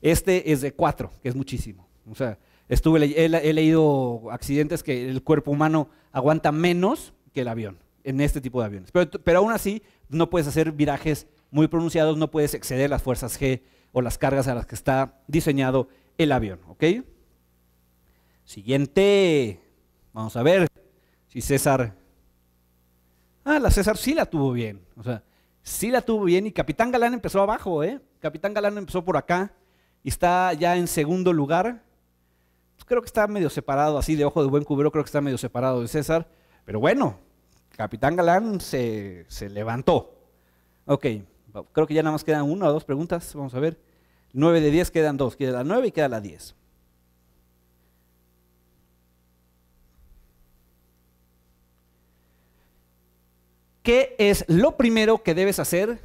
Este es de 4, que es muchísimo. O sea, estuve he, leído accidentes que el cuerpo humano aguanta menos que el avión, en este tipo de aviones. Pero, pero aún así, no puedes hacer virajes muy pronunciados, no puedes exceder las fuerzas G o las cargas a las que está diseñado el avión. ¿ok? Siguiente, vamos a ver si César... Ah, la César sí la tuvo bien. O sea, sí la tuvo bien y Capitán Galán empezó abajo, ¿eh? Capitán Galán empezó por acá y está ya en segundo lugar. Pues creo que está medio separado, así de ojo de buen cubero, creo que está medio separado de César. Pero bueno, Capitán Galán se, se levantó. Ok, Creo que ya nada más quedan una o dos preguntas. Vamos a ver. 9 de 10 quedan dos. Queda la 9 y queda la 10. ¿Qué es lo primero que debes hacer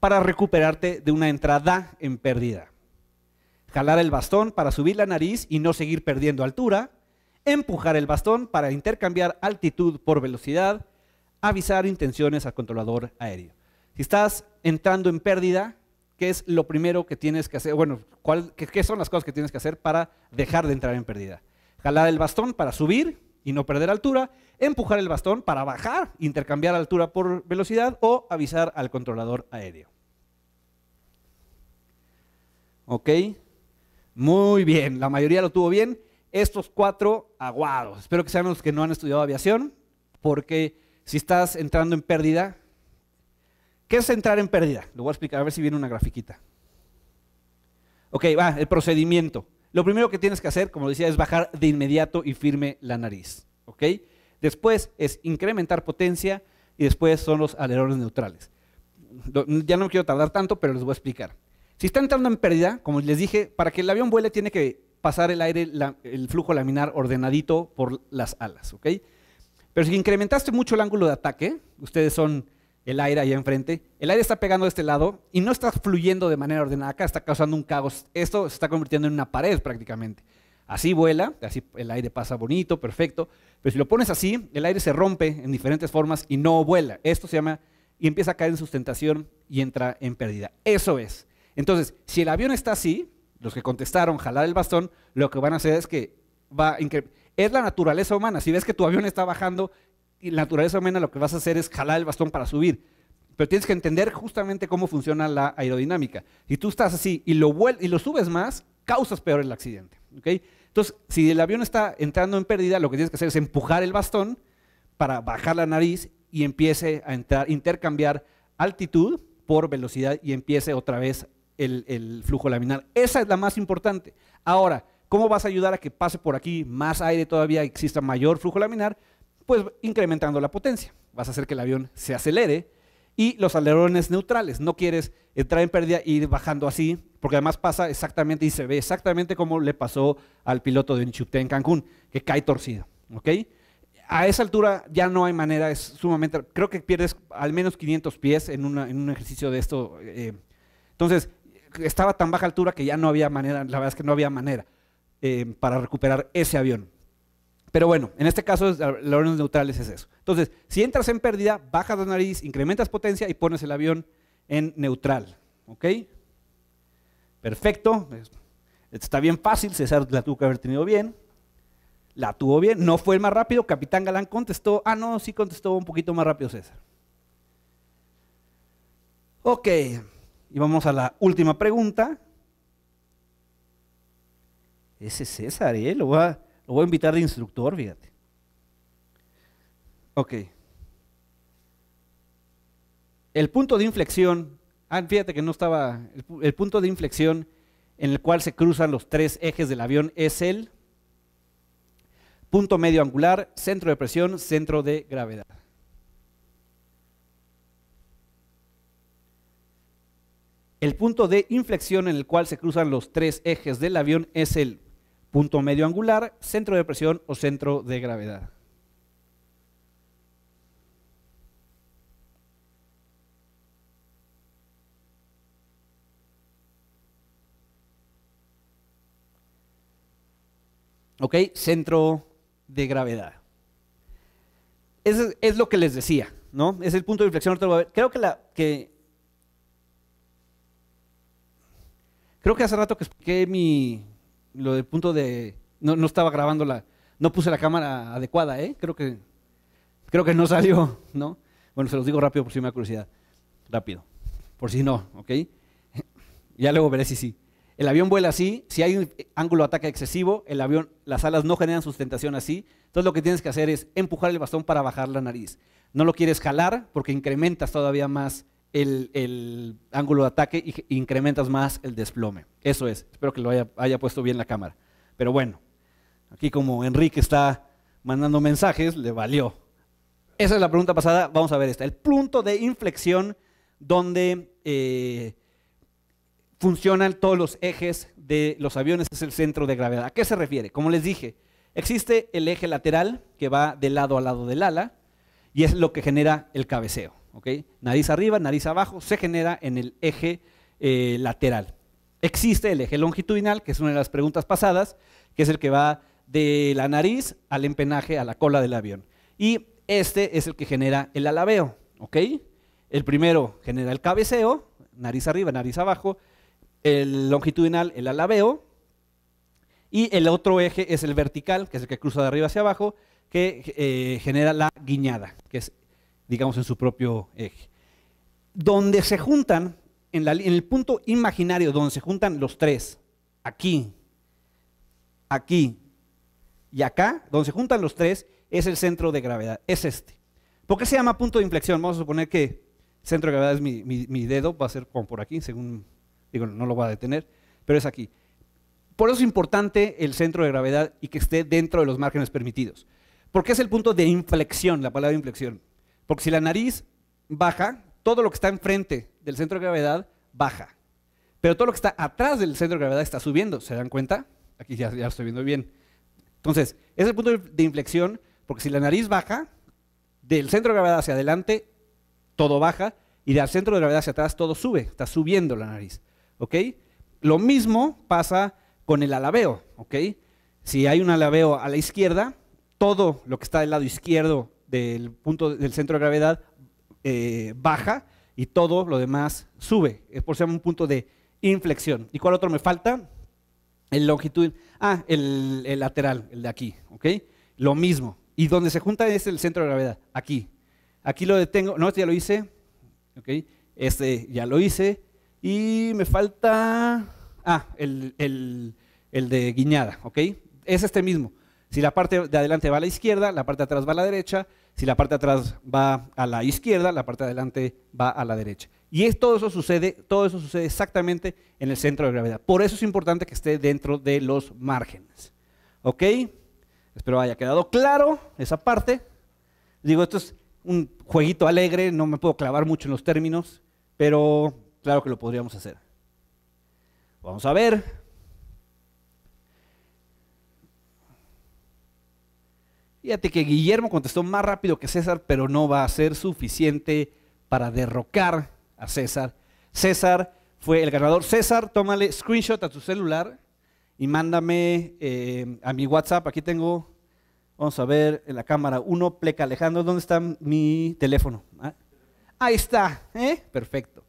para recuperarte de una entrada en pérdida? Jalar el bastón para subir la nariz y no seguir perdiendo altura. Empujar el bastón para intercambiar altitud por velocidad. Avisar intenciones al controlador aéreo. Si estás entrando en pérdida, ¿qué es lo primero que tienes que hacer? Bueno, qué, son las cosas que tienes que hacer para dejar de entrar en pérdida? Jalar el bastón para subir y no perder altura, empujar el bastón para bajar, intercambiar altura por velocidad o avisar al controlador aéreo. ¿Ok? Muy bien, la mayoría lo tuvo bien. Estos cuatro aguados. Espero que sean los que no han estudiado aviación, porque si estás entrando en pérdida, ¿Qué es entrar en pérdida? Lo voy a explicar, a ver si viene una grafiquita. Ok, va, el procedimiento. Lo primero que tienes que hacer, como decía, es bajar de inmediato y firme la nariz. ¿Ok? Después es incrementar potencia y después son los alerones neutrales. Ya no quiero tardar tanto, pero les voy a explicar. Si está entrando en pérdida, como les dije, para que el avión vuele tiene que pasar el aire, el flujo laminar ordenadito por las alas, ¿ok? Pero si incrementaste mucho el ángulo de ataque, ustedes son el aire allá enfrente, el aire está pegando de este lado y no está fluyendo de manera ordenada acá, está causando un caos. Esto se está convirtiendo en una pared prácticamente. Así vuela, así el aire pasa bonito, perfecto, pero si lo pones así, el aire se rompe en diferentes formas y no vuela. Esto se llama y empieza a caer en sustentación y entra en pérdida. Eso es. Entonces, si el avión está así, los que contestaron jalar el bastón, lo que van a hacer es que va es la naturaleza humana. Si ves que tu avión está bajando, naturaleza humana lo que vas a hacer es jalar el bastón para subir. Pero tienes que entender justamente cómo funciona la aerodinámica. Si tú estás así y lo, y lo subes más, causas peor el accidente. Entonces, si el avión está entrando en pérdida, lo que tienes que hacer es empujar el bastón para bajar la nariz y empiece a entrar, intercambiar altitud por velocidad y empiece otra vez el, el, flujo laminar. Esa es la más importante. Ahora, ¿cómo vas a ayudar a que pase por aquí más aire todavía, exista mayor flujo laminar? pues incrementando la potencia. Vas a hacer que el avión se acelere y los alerones neutrales. No quieres entrar en pérdida e ir bajando así, porque además pasa exactamente y se ve exactamente como le pasó al piloto de Inchupté en Cancún, que cae torcido. A esa altura ya no hay manera, es sumamente. Creo que pierdes al menos 500 pies en, un ejercicio de esto. Eh, entonces, estaba tan baja altura que ya no había manera, la verdad es que no había manera eh, para recuperar ese avión. Pero bueno, en este caso, órdenes neutrales es eso. Entonces, si entras en pérdida, bajas la nariz, incrementas potencia y pones el avión en neutral. ¿Ok? Perfecto. Está bien fácil, César la tuvo que haber tenido bien. La tuvo bien, no fue el más rápido. Capitán Galán contestó, ah, no, sí contestó un poquito más rápido César. Ok, y vamos a la última pregunta. Ese César, ¿eh? Lo va a... Lo voy a invitar de instructor, fíjate. Ok. El punto de inflexión, ah, fíjate que no estaba, el, el punto de inflexión en el cual se cruzan los tres ejes del avión es el punto medio angular, centro de presión, centro de gravedad. El punto de inflexión en el cual se cruzan los tres ejes del avión es el punto medio angular, centro de presión o centro de gravedad. ¿Ok? Centro de gravedad. Es, es lo que les decía, ¿no? Es el punto de inflexión. Creo que, la, que Creo que hace rato que expliqué mi, lo del punto de. No, estaba grabando la. No puse la cámara adecuada, ¿eh? Creo que. Creo que no salió, ¿no? Bueno, se los digo rápido por si me da curiosidad. Rápido. Por si no, ¿ok? ya luego veré si sí. El avión vuela así, si hay un ángulo de ataque excesivo, el avión, las alas no generan sustentación así. Entonces lo que tienes que hacer es empujar el bastón para bajar la nariz. No lo quieres jalar porque incrementas todavía más el, ángulo de ataque e incrementas más el desplome. Eso es. Espero que lo haya, puesto bien la cámara. Pero bueno, aquí como Enrique está mandando mensajes, le valió. Esa es la pregunta pasada. Vamos a ver esta. El punto de inflexión donde eh, funcionan todos los ejes de los aviones es el centro de gravedad. ¿A qué se refiere? Como les dije, existe el eje lateral que va de lado a lado del ala y es lo que genera el cabeceo. Nariz arriba, nariz abajo, se genera en el eje eh, lateral. Existe el eje longitudinal, que es una de las preguntas pasadas, que es el que va de la nariz al empenaje, a la cola del avión. Y este es el que genera el alabeo, El primero genera el cabeceo, nariz arriba, nariz abajo, el longitudinal, el alabeo, y el otro eje es el vertical, que es el que cruza de arriba hacia abajo, que eh, genera la guiñada, que es digamos, en su propio eje. Donde se juntan, en, el punto imaginario donde se juntan los tres, aquí, aquí y acá, donde se juntan los tres, es el centro de gravedad, es este. ¿Por qué se llama punto de inflexión? Vamos a suponer que centro de gravedad es mi, dedo, va a ser como por aquí, según, digo, no lo va a detener, pero es aquí. Por eso es importante el centro de gravedad y que esté dentro de los márgenes permitidos. Porque es el punto de inflexión, la palabra inflexión. Porque si la nariz baja, todo lo que está enfrente del centro de gravedad baja. Pero todo lo que está atrás del centro de gravedad está subiendo, ¿se dan cuenta? Aquí ya, lo estoy viendo bien. Entonces, ese es el punto de inflexión, porque si la nariz baja, del centro de gravedad hacia adelante, todo baja, y del centro de gravedad hacia atrás, todo sube, está subiendo la nariz. ¿Ok? Lo mismo pasa con el alabeo, ¿ok? Si hay un alabeo a la izquierda, todo lo que está del lado izquierdo del punto del centro de gravedad eh, baja y todo lo demás sube. Es por ser un punto de inflexión. ¿Y cuál otro me falta? El longitud. Ah, el, lateral, el de aquí. ¿Ok? Lo mismo. Y donde se junta es el centro de gravedad. Aquí. Aquí lo detengo. No, este ya lo hice. ¿Ok? Este ya lo hice. Y me falta. Ah, el, el, el de guiñada. ¿Ok? Es este mismo. Si la parte de adelante va a la izquierda, la parte de atrás va a la derecha. Si la parte de atrás va a la izquierda, la parte de adelante va a la derecha. Y todo, eso sucede, todo eso sucede exactamente en el centro de gravedad. Por eso es importante que esté dentro de los márgenes. ¿Ok? Espero haya quedado claro esa parte. Digo, esto es un jueguito alegre, no me puedo clavar mucho en los términos, pero claro que lo podríamos hacer. Vamos a ver. Fíjate que Guillermo contestó más rápido que César, pero no va a ser suficiente para derrocar a César. César fue el ganador. César, tómale screenshot a tu celular y mándame eh, a mi WhatsApp. Aquí tengo, vamos a ver, en la cámara Uno, Pleca Alejandro, ¿dónde está mi teléfono? Ah, ahí está, ¿eh? Perfecto.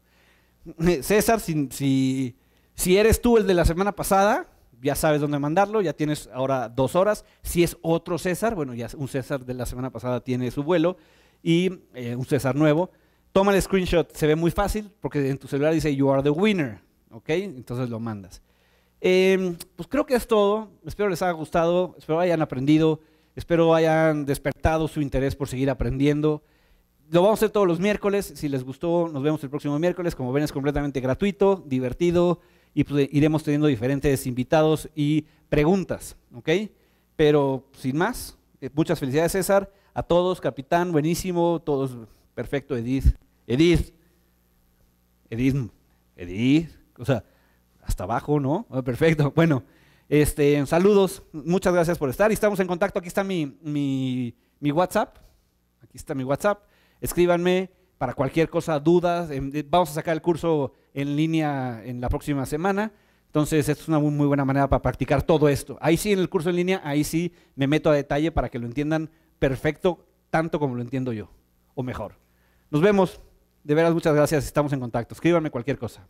César, si, si eres tú el de la semana pasada, ya sabes dónde mandarlo, ya tienes ahora dos horas. Si es otro César, bueno, ya un César de la semana pasada tiene su vuelo y eh, un César nuevo. Toma el screenshot, se ve muy fácil porque en tu celular dice you are the winner, ¿ok? Entonces lo mandas. Em, pues creo que es todo. Espero les haya gustado, espero hayan aprendido, espero hayan despertado su interés por seguir aprendiendo. Lo vamos a hacer todos los miércoles. Si les gustó, nos vemos el próximo miércoles. Como ven, es completamente gratuito, divertido y pues, iremos teniendo diferentes invitados y preguntas, ¿ok? Pero sin más, eh, muchas felicidades César, a todos, capitán, buenísimo, todos, perfecto, Edith, Edith, Edith, Edith, o sea, hasta abajo, ¿no? Ah, perfecto, bueno, este, saludos, muchas gracias por estar y estamos en contacto, aquí está mi, mi WhatsApp, aquí está mi WhatsApp, escríbanme para cualquier cosa, dudas. Em, vamos a sacar el curso en línea en la próxima semana. Entonces, es una muy buena manera para practicar todo esto. Ahí sí, en el curso en línea, ahí sí me meto a detalle para que lo entiendan perfecto, tanto como lo entiendo yo, o mejor. Nos vemos. De veras, muchas gracias. Estamos en contacto. Escríbanme cualquier cosa.